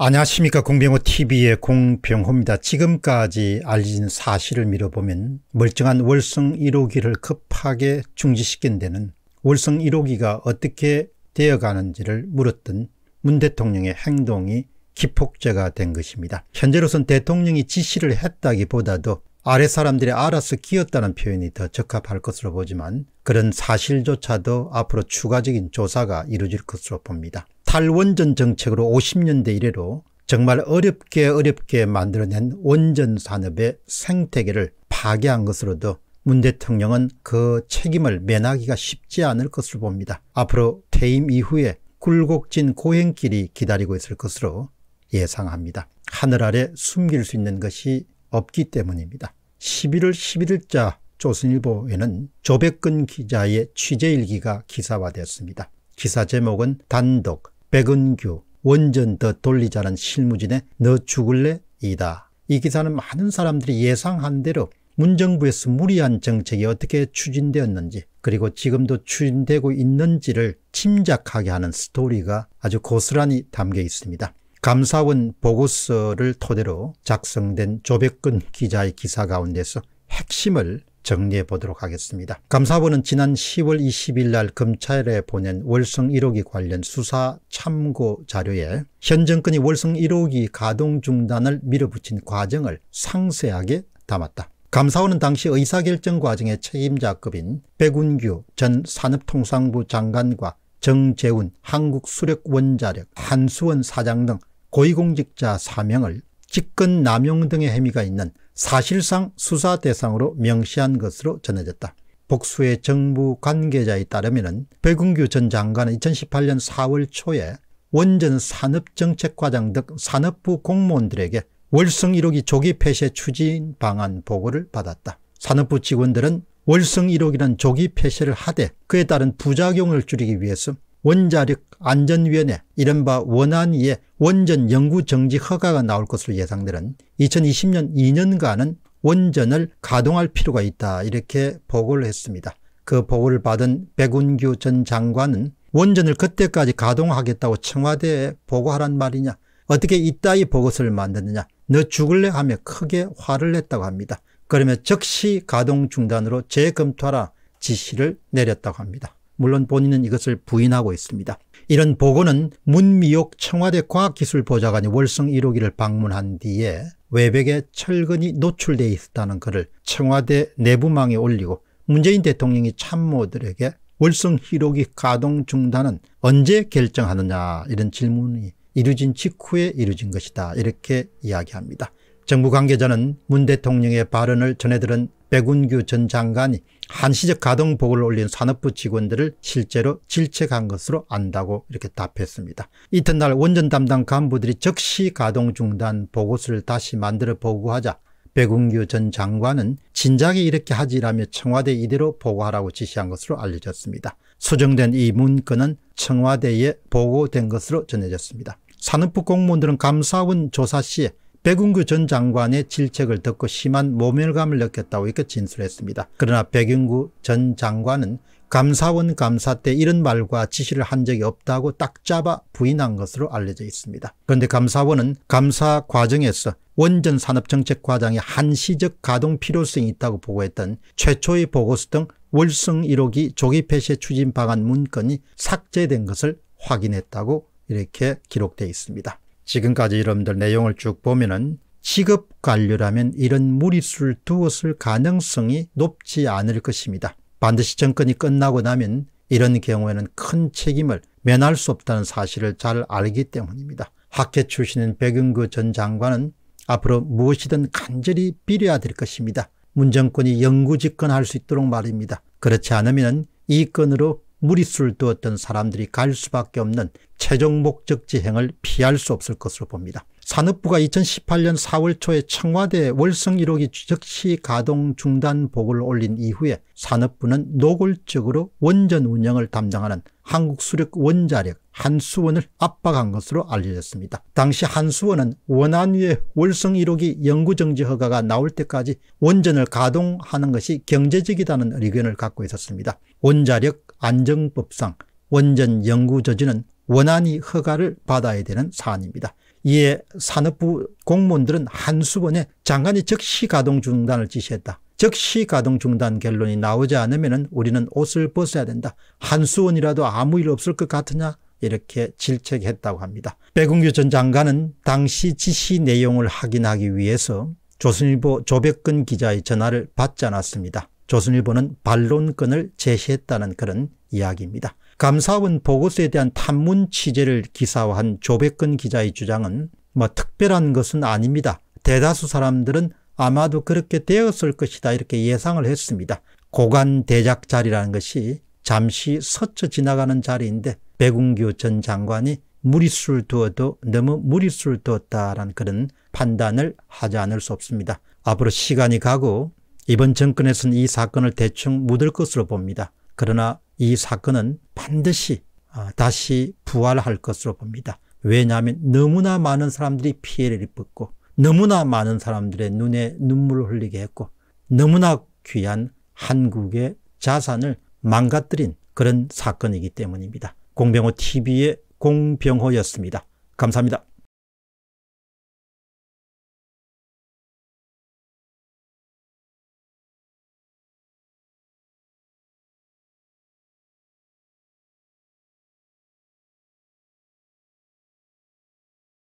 안녕하십니까 공병호 tv의 공병호입니다. 지금까지 알려진 사실을 미뤄보면 멀쩡한 월성 1호기를 급하게 중지시킨 데는 월성 1호기가 어떻게 되어가는지를 물었던 문 대통령의 행동이 기폭제가 된 것입니다. 현재로선 대통령이 지시를 했다기보다도 아래 사람들이 알아서 끼었다는 표현이 더 적합할 것으로 보지만 그런 사실조차도 앞으로 추가적인 조사가 이루어질 것으로 봅니다. 탈원전 정책으로 50년대 이래로 정말 어렵게 어렵게 만들어낸 원전 산업의 생태계를 파괴한 것으로도 문 대통령은 그 책임을 면하기가 쉽지 않을 것으로 봅니다. 앞으로 퇴임 이후에 굴곡진 고행길이 기다리고 있을 것으로 예상합니다. 하늘 아래 숨길 수 있는 것이 없기 때문입니다. 11월 11일자 조선일보에는 조백근 기자의 취재일기가 기사화되었습니다. 기사 제목은 단독 백은규 원전 더 돌리자는 실무진의 너 죽을래? 이다. 이 기사는 많은 사람들이 예상한 대로 문정부에서 무리한 정책이 어떻게 추진되었는지 그리고 지금도 추진되고 있는지를 침작하게 하는 스토리가 아주 고스란히 담겨 있습니다. 감사원 보고서를 토대로 작성된 조백근 기자의 기사 가운데서 핵심을 정리해 보도록 하겠습니다. 감사부는 지난 10월 20일 날 검찰에 보낸 월성 1호기 관련 수사 참고 자료에 현 정권이 월성 1호기 가동 중단을 밀어붙인 과정을 상세하게 담았다. 감사원은 당시 의사결정 과정의 책임자급인 백운규 전 산업통상부 장관과 정재훈 한국수력원자력 한수원 사장 등 고위공직자 4명을 직권 남용 등의 혐의가 있는 사실상 수사 대상으로 명시한 것으로 전해졌다. 복수의 정부 관계자에 따르면 백운규 전 장관은 2018년 4월 초에 원전 산업정책과장 등 산업부 공무원들에게 월성 1호기 조기 폐쇄 추진 방안 보고를 받았다. 산업부 직원들은 월성 1호기는 조기 폐쇄를 하되 그에 따른 부작용을 줄이기 위해서 원자력 안전위원회 이른바 원안위의 원전 연구 정지 허가가 나올 것으로 예상되는 2020년 2년간은 원전을 가동할 필요가 있다 이렇게 보고를 했습니다. 그 보고를 받은 백운규 전 장관은 원전을 그때까지 가동하겠다고 청와대에 보고하란 말이냐 어떻게 이따위 보고서를 만드느냐 너 죽을래 하며 크게 화를 냈다고 합니다. 그러면 즉시 가동 중단으로 재검토하라 지시를 내렸다고 합니다. 물론 본인은 이것을 부인하고 있습니다. 이런 보고는 문미옥 청와대 과학기술보좌관이 월성 1호기를 방문한 뒤에 외벽에 철근이 노출돼 있었다는 글을 청와대 내부망에 올리고 문재인 대통령이 참모들에게 월성 1호기 가동 중단은 언제 결정하느냐 이런 질문이 이루어진 직후에 이루어진 것이다 이렇게 이야기합니다. 정부 관계자는 문 대통령의 발언을 전해들은 백운규 전 장관이 한시적 가동복을 올린 산업부 직원들을 실제로 질책한 것으로 안다고 이렇게 답했습니다. 이튿날 원전 담당 간부들이 즉시 가동 중단 보고서를 다시 만들어 보고하자 백운규 전 장관은 진작에 이렇게 하지라며 청와대 이대로 보고하라고 지시한 것으로 알려졌습니다. 수정된 이 문건은 청와대에 보고된 것으로 전해졌습니다. 산업부 공무원들은 감사원 조사 시에 백운규 전 장관의 질책을 듣고 심한 모멸감을 느꼈다고 이렇게 진술했습니다. 그러나 백운규 전 장관은 감사원 감사 때 이런 말과 지시를 한 적이 없다고 딱 잡아 부인한 것으로 알려져 있습니다. 그런데 감사원은 감사 과정에서 원전 산업정책과장의 한시적 가동 필요성이 있다고 보고했던 최초의 보고서 등 월성 1호기 조기 폐쇄 추진 방안 문건이 삭제된 것을 확인했다고 이렇게 기록되어 있습니다. 지금까지 여러분들 내용을 쭉 보면은 직업 관료라면 이런 무리수를 두었을 가능성이 높지 않을 것입니다. 반드시 정권이 끝나고 나면 이런 경우에는 큰 책임을 면할 수 없다는 사실을 잘 알기 때문입니다. 학회 출신인 백은구 전 장관은 앞으로 무엇이든 간절히 빌어야 될 것입니다. 문정권이 영구집권할 수 있도록 말입니다. 그렇지 않으면 이 건으로 무리수를 두었던 사람들이 갈 수밖에 없는 최종 목적지행을 피할 수 없을 것으로 봅니다. 산업부가 2018년 4월 초에 청와대 월성 1호기 즉시 가동 중단 보고를 올린 이후에 산업부는 노골적으로 원전 운영을 담당하는 한국수력 원자력 한수원을 압박한 것으로 알려졌습니다. 당시 한수원은 원안위에 월성 1호기 연구정지 허가가 나올 때까지 원전을 가동하는 것이 경제적이다는 의견을 갖고 있었습니다. 원자력 안정법상 원전 연구 저지는 원안이 허가를 받아야 되는 사안입니다. 이에 산업부 공무원들은 한수번에 장관이 즉시 가동 중단을 지시했다. 즉시 가동 중단 결론이 나오지 않으면 우리는 옷을 벗어야 된다. 한수원이라도 아무 일 없을 것 같으냐 이렇게 질책했다고 합니다. 백운규 전 장관은 당시 지시 내용을 확인하기 위해서 조선일보 조백근 기자의 전화를 받지 않았습니다. 조선일보는 반론권을 제시했다는 그런 이야기입니다. 감사원 보고서에 대한 탐문 취재를 기사화한 조백근 기자의 주장은 뭐 특별한 것은 아닙니다. 대다수 사람들은 아마도 그렇게 되었을 것이다 이렇게 예상을 했습니다. 고관 대작 자리라는 것이 잠시 서쳐 지나가는 자리인데 백운규 전 장관이 무리수를 두어도 너무 무리수를 두었다라는 그런 판단을 하지 않을 수 없습니다. 앞으로 시간이 가고 이번 정권에서는 이 사건을 대충 묻을 것으로 봅니다. 그러나 이 사건은 반드시 아, 다시 부활할 것으로 봅니다. 왜냐하면 너무나 많은 사람들이 피해를 입었고 너무나 많은 사람들의 눈에 눈물을 흘리게 했고 너무나 귀한 한국의 자산을 망가뜨린 그런 사건이기 때문입니다. 공병호 TV의 공병호였습니다. 감사합니다.